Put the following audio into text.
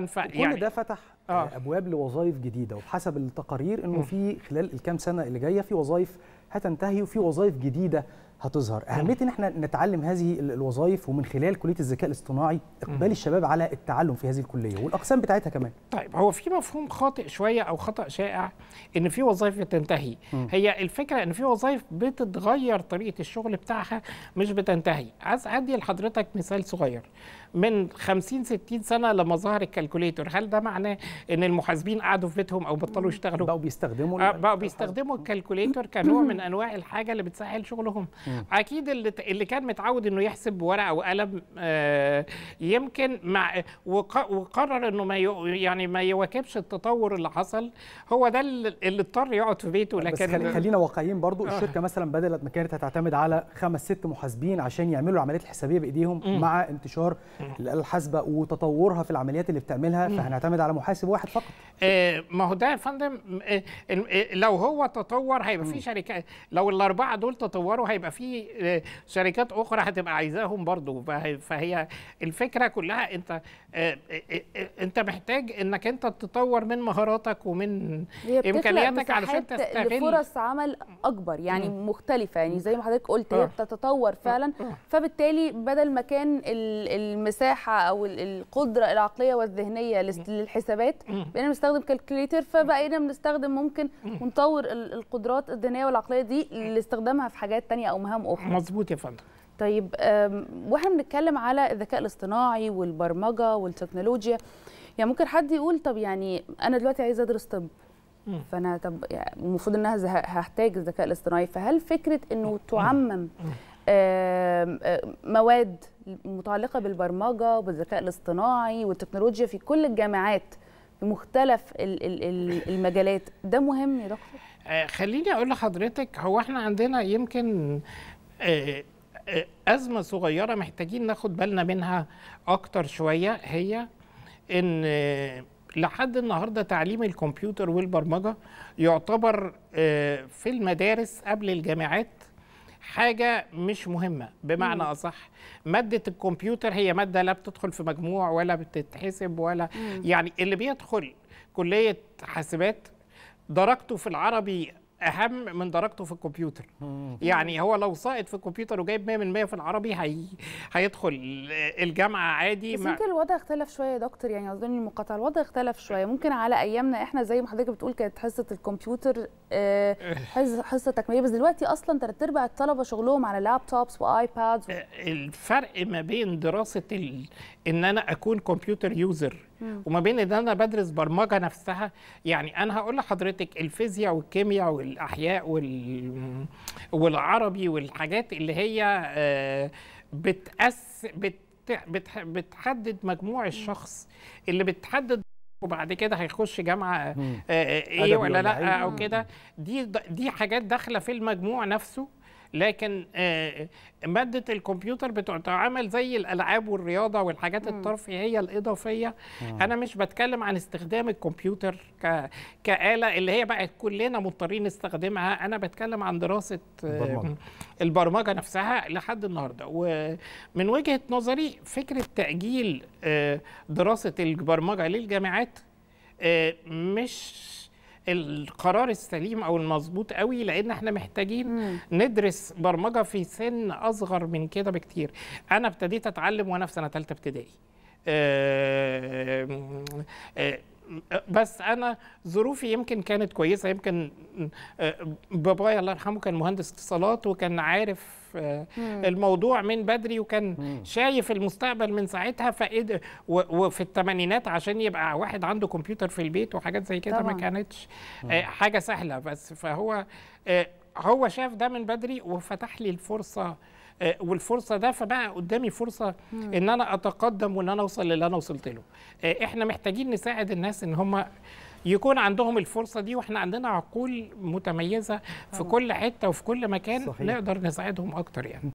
كل يعني ده فتح آه. آه. ابواب لوظائف جديده وبحسب التقارير انه في خلال الكام سنه اللي جايه في وظائف هتنتهي وفي وظائف جديده هتظهر اهميه ان احنا نتعلم هذه الوظائف ومن خلال كليه الذكاء الاصطناعي اقبال الشباب على التعلم في هذه الكليه والاقسام بتاعتها كمان طيب هو في مفهوم خاطئ شويه او خطا شائع ان في وظائف بتنتهي مم. هي الفكره ان في وظائف بتتغير طريقه الشغل بتاعها مش بتنتهي عايز ادي لحضرتك مثال صغير من 50 60 سنه لما ظهر الكالكوليتر هل ده معناه ان المحاسبين قعدوا في بيتهم او بطلوا يشتغلوا بقوا بيستخدموا آه، بقوا بيستخدموا الكالكوليتر كنوع من انواع الحاجه اللي بتسهل شغلهم اكيد اللي, اللي كان متعود انه يحسب بورقه وقلم آه، يمكن مع وقرر انه ما يعني ما يواكبش التطور اللي حصل هو ده اللي اضطر يقعد في بيته لكن بس خلينا واقعيين برضو آه. الشركه مثلا بدلت ما كانت هتعتمد على خمس ست محاسبين عشان يعملوا العمليات الحسابيه بايديهم مع انتشار الاله الحاسبه وتطورها في العمليات اللي بتعملها فهنعتمد على محاسب واحد فقط آه، ما هو ده يا فندم لو هو تطور هيبقى في شركات لو الاربعه دول تطوروا هيبقى في آه، شركات اخرى هتبقى عايزاهم برضو فهي الفكره كلها انت آه، آه، انت محتاج انك انت تطور من مهاراتك ومن امكانياتك علشان تستغل فرص عمل اكبر يعني م. مختلفه يعني زي ما حضرتك قلت هي بتتطور فعلا فبالتالي بدل ما كان المساحه او القدره العقليه والذهنيه للحسابات بقينا بنستخدم كالكوليتر فبقينا بنستخدم ممكن ونطور القدرات الذهنيه والعقليه دي لاستخدامها في حاجات تانية او مهام اخرى مظبوط يا فندم طيب واحنا بنتكلم على الذكاء الاصطناعي والبرمجه والتكنولوجيا يعني ممكن حد يقول طب يعني انا دلوقتي عايزه ادرس طب فانا طب يعني المفروض يعني ان هحتاج الذكاء الاصطناعي فهل فكره انه تعمم مواد متعلقه بالبرمجه وبالذكاء الاصطناعي والتكنولوجيا في كل الجامعات مختلف المجالات ده مهم يا دكتور آه، خليني اقول لحضرتك هو احنا عندنا يمكن آه، آه، ازمه صغيره محتاجين ناخد بالنا منها اكتر شويه هي ان لحد النهارده تعليم الكمبيوتر والبرمجه يعتبر في المدارس قبل الجامعات حاجة مش مهمة بمعنى مم. أصح مادة الكمبيوتر هي مادة لا بتدخل في مجموع ولا بتتحسب ولا مم. يعني اللي بيدخل كلية حاسبات درجته في العربي اهم من درجته في الكمبيوتر يعني هو لو ساقط في الكمبيوتر وجايب 100% في العربي هي... هيدخل الجامعه عادي بس يمكن ما... الوضع اختلف شويه يا دكتور يعني اظن المقاطعه الوضع اختلف شويه ممكن على ايامنا احنا زي ما حضرتك بتقول كانت حصه الكمبيوتر آه، حصه حصه تكميليه بس دلوقتي اصلا ثلاث ارباع الطلبه شغلهم على لابتوبس وايبادز و... آه، الفرق ما بين دراسه ال... ان انا اكون كمبيوتر يوزر وما بين ان انا بدرس برمجه نفسها يعني انا هقول لحضرتك الفيزياء والكيمياء والاحياء وال... والعربي والحاجات اللي هي آه، بتأس بت... بت... بتحدد مجموع الشخص اللي بتحدد وبعد كده هيخش جامعه آه، آه، ايه ولا لا او كده دي دي حاجات داخله في المجموع نفسه لكن آه، ماده الكمبيوتر بتتعامل زي الالعاب والرياضه والحاجات الترفيهيه الاضافيه انا مش بتكلم عن استخدام الكمبيوتر كاله اللي هي بقت كلنا مضطرين نستخدمها انا بتكلم عن دراسه البرمجة, البرمجه نفسها لحد النهارده ومن وجهه نظري فكره تاجيل آه، دراسه البرمجه للجامعات آه، مش القرار السليم او المظبوط قوي لان احنا محتاجين مم. ندرس برمجه في سن اصغر من كده بكتير انا ابتديت اتعلم وانا في سنه ثالثه ابتدائي آه آه بس انا ظروفي يمكن كانت كويسه يمكن آه، بابايا الله يرحمه كان مهندس اتصالات وكان عارف آه، الموضوع من بدري وكان شايف المستقبل من ساعتها فقد وفي الثمانينات عشان يبقى واحد عنده كمبيوتر في البيت وحاجات زي كده ما كانتش آه، حاجه سهله بس فهو هو شاف ده من بدري وفتح لي الفرصه آه، والفرصه ده فبقى قدامي فرصه مم. ان انا اتقدم وان انا اوصل للي انا وصلت له آه، احنا محتاجين نساعد الناس ان هم يكون عندهم الفرصه دي واحنا عندنا عقول متميزه في كل حته وفي كل مكان صحيح. نقدر نساعدهم اكتر يعني